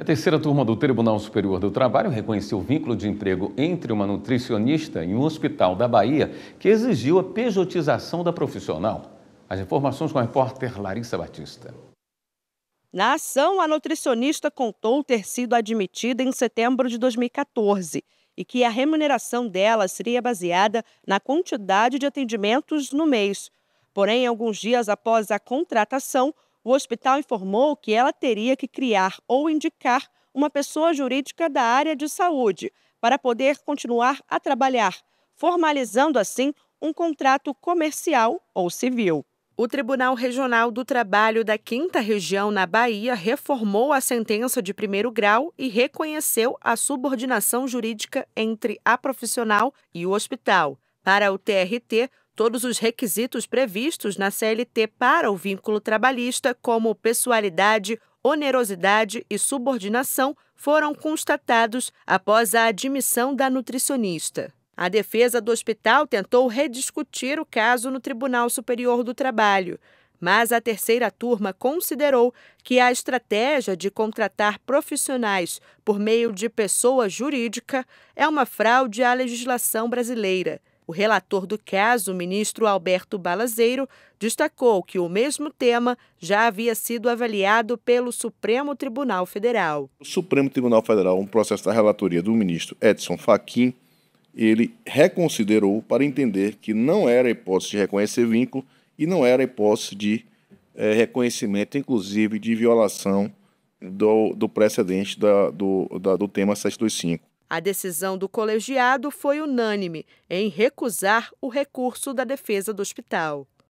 A terceira turma do Tribunal Superior do Trabalho reconheceu o vínculo de emprego entre uma nutricionista e um hospital da Bahia que exigiu a pejotização da profissional. As informações com a repórter Larissa Batista. Na ação, a nutricionista contou ter sido admitida em setembro de 2014 e que a remuneração dela seria baseada na quantidade de atendimentos no mês. Porém, alguns dias após a contratação, o hospital informou que ela teria que criar ou indicar uma pessoa jurídica da área de saúde para poder continuar a trabalhar, formalizando assim um contrato comercial ou civil. O Tribunal Regional do Trabalho da Quinta Região, na Bahia, reformou a sentença de primeiro grau e reconheceu a subordinação jurídica entre a profissional e o hospital. Para o TRT, todos os requisitos previstos na CLT para o vínculo trabalhista, como pessoalidade, onerosidade e subordinação, foram constatados após a admissão da nutricionista. A defesa do hospital tentou rediscutir o caso no Tribunal Superior do Trabalho, mas a terceira turma considerou que a estratégia de contratar profissionais por meio de pessoa jurídica é uma fraude à legislação brasileira o relator do caso, o ministro Alberto Balazeiro, destacou que o mesmo tema já havia sido avaliado pelo Supremo Tribunal Federal. O Supremo Tribunal Federal, um processo da relatoria do ministro Edson Fachin, ele reconsiderou para entender que não era hipótese de reconhecer vínculo e não era hipótese de é, reconhecimento, inclusive de violação do, do precedente da, do, da, do tema 725. A decisão do colegiado foi unânime em recusar o recurso da defesa do hospital.